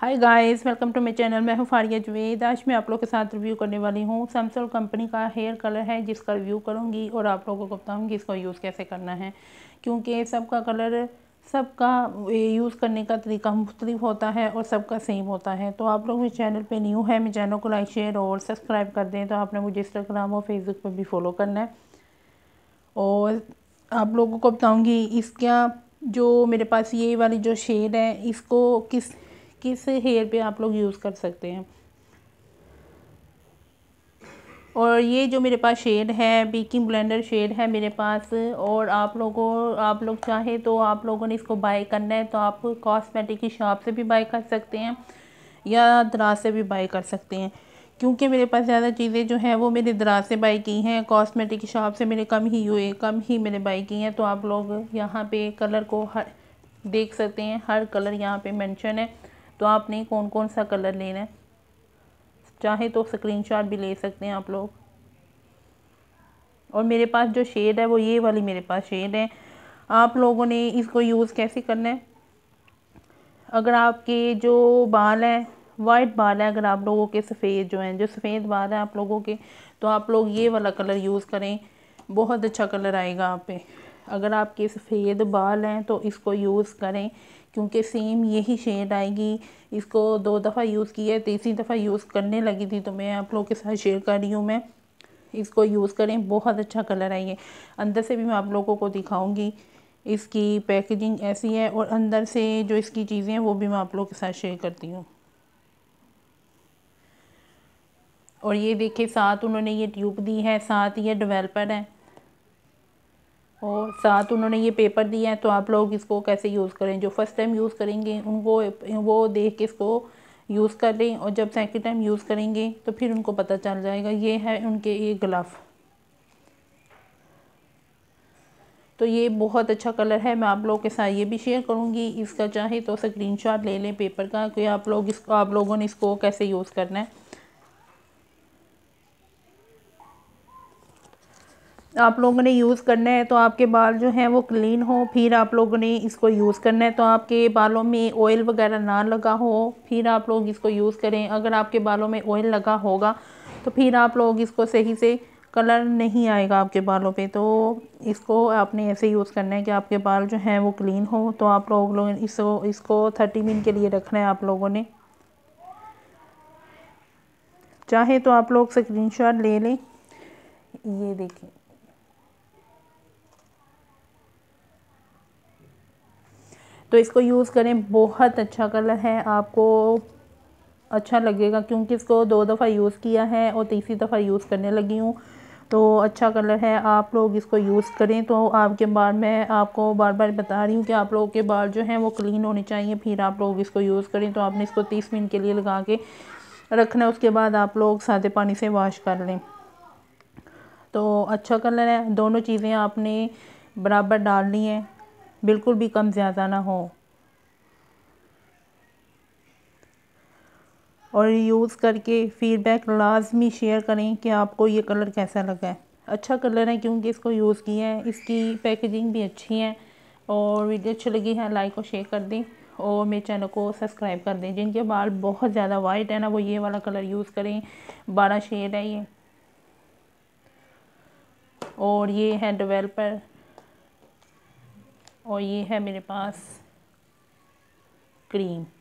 hi guys welcome to my channel मैं हूँ फारिया जुवेद आज मैं आप लोग के साथ रिव्यू करने वाली हूँ सैमसंग कंपनी का हेयर कलर है जिसका रिव्यू करूँगी और आप लोगों को बताऊँगी इसका यूज़ कैसे करना है क्योंकि सबका कलर सबका यूज़ करने का तरीका मुख्तलिफ होता है और सबका सेम होता है तो आप लोग मेरे चैनल पर न्यू है मेरे चैनल को लाइक शेयर और सब्सक्राइब कर दें तो आपने मुझे इंस्टाग्राम और फेसबुक पर भी फॉलो करना है और आप लोगों को बताऊँगी इसका जो मेरे पास ये वाली जो शेड है इसको किस किस हेयर पे आप लोग यूज़ कर सकते हैं और ये जो मेरे पास शेड है बेकिंग ब्लेंडर शेड है मेरे पास और आप लोगों आप लोग चाहे तो आप लोगों ने इसको बाय करना है तो आप कॉस्मेटिक की शॉप से भी बाय कर सकते हैं या दराज से भी बाय कर सकते हैं क्योंकि मेरे पास ज़्यादा चीज़ें जो हैं वो मेरे दराज से बाई की हैं कॉस्मेटिक की शॉप से मेरे कम ही हुए कम ही मैंने बाई की हैं तो आप लोग यहाँ पे कलर को हर देख सकते हैं हर कलर यहाँ पे मेंशन है तो आपने कौन कौन सा कलर लेना है चाहे तो स्क्रीनशॉट भी ले सकते हैं आप लोग और मेरे पास जो शेड है वो ये वाली मेरे पास शेड है आप लोगों ने इसको यूज़ कैसे करना है अगर आपके जो बाल हैं वाइट बाल है अगर आप लोगों के सफ़ेद जो हैं जो सफ़ेद बाल हैं आप लोगों के तो आप लोग ये वाला कलर यूज़ करें बहुत अच्छा कलर आएगा आप पे अगर आपके सफ़ेद बाल हैं तो इसको यूज़ करें क्योंकि सेम यही शेड आएगी इसको दो दफ़ा यूज़ किया है तीसरी दफ़ा यूज़ करने लगी थी तो मैं आप लोगों के साथ शेयर कर रही हूँ मैं इसको यूज़ करें बहुत अच्छा कलर है ये अंदर से भी मैं आप लोगों को दिखाऊंगी इसकी पैकेजिंग ऐसी है और अंदर से जो इसकी चीज़ें हैं वो भी मैं आप लोगों के साथ शेयर करती हूँ और ये देखिए साथ उन्होंने ये ट्यूब दी है साथ ये डेवलपर है और साथ उन्होंने ये पेपर दिया है तो आप लोग इसको कैसे यूज़ करें जो फ़र्स्ट टाइम यूज़ करेंगे उनको वो देख के इसको यूज़ कर लें और जब सेकेंड टाइम यूज़ करेंगे तो फिर उनको पता चल जाएगा ये है उनके ये ग्लव तो ये बहुत अच्छा कलर है मैं आप लोगों के साथ ये भी शेयर करूँगी इसका चाहे तो स्क्रीनशॉट ले लें पेपर का कि आप लोग इसको आप लोगों ने इसको कैसे यूज़ करना है आप लोगों ने यूज़ करना है तो आपके बाल जो हैं वो क्लीन हो फिर आप लोगों ने इसको यूज़ करना है तो आपके बालों में ऑयल वगैरह ना लगा हो फिर आप लोग इसको यूज़ करें अगर आपके बालों में ऑयल लगा होगा तो फिर आप लोग इसको सही से कलर नहीं आएगा आपके बालों पे तो इसको आपने ऐसे यूज़ करना है कि आपके बाल जो हैं वो क्लीन हो तो आप लोग लो इसको इसको थर्टी मिनट के लिए रखना है आप लोगों ने चाहे तो आप लोग स्क्रीनशॉट ले लें ये देखें तो इसको यूज़ करें बहुत अच्छा कलर है आपको अच्छा लगेगा क्योंकि इसको दो दफ़ा यूज़ किया है और तीसरी दफ़ा यूज़ करने लगी हूँ तो अच्छा कलर है आप लोग इसको यूज़ करें तो आपके बार मैं आपको बार बार बता रही हूँ कि आप लोगों के बाल जो हैं वो क्लीन होने चाहिए फिर आप लोग इसको यूज़ करें तो आपने इसको तीस मिनट के लिए लगा के रखना है उसके बाद आप लोग सादे पानी से वॉश कर लें तो अच्छा कलर है दोनों चीज़ें आपने बराबर डालनी है बिल्कुल भी कम ज़्यादा ना हो और यूज़ करके फ़ीडबैक लाजमी शेयर करें कि आपको ये कलर कैसा लगा है अच्छा कलर है क्योंकि इसको यूज़ किया है इसकी पैकेजिंग भी अच्छी है और वीडियो अच्छी लगी है लाइक और शेयर कर दें और मेरे चैनल को सब्सक्राइब कर दें जिनके बाल बहुत ज़्यादा वाइट है ना वो ये वाला कलर यूज़ करें बारह शेड है ये और ये है डेवलपर और ये है मेरे पास क्रीम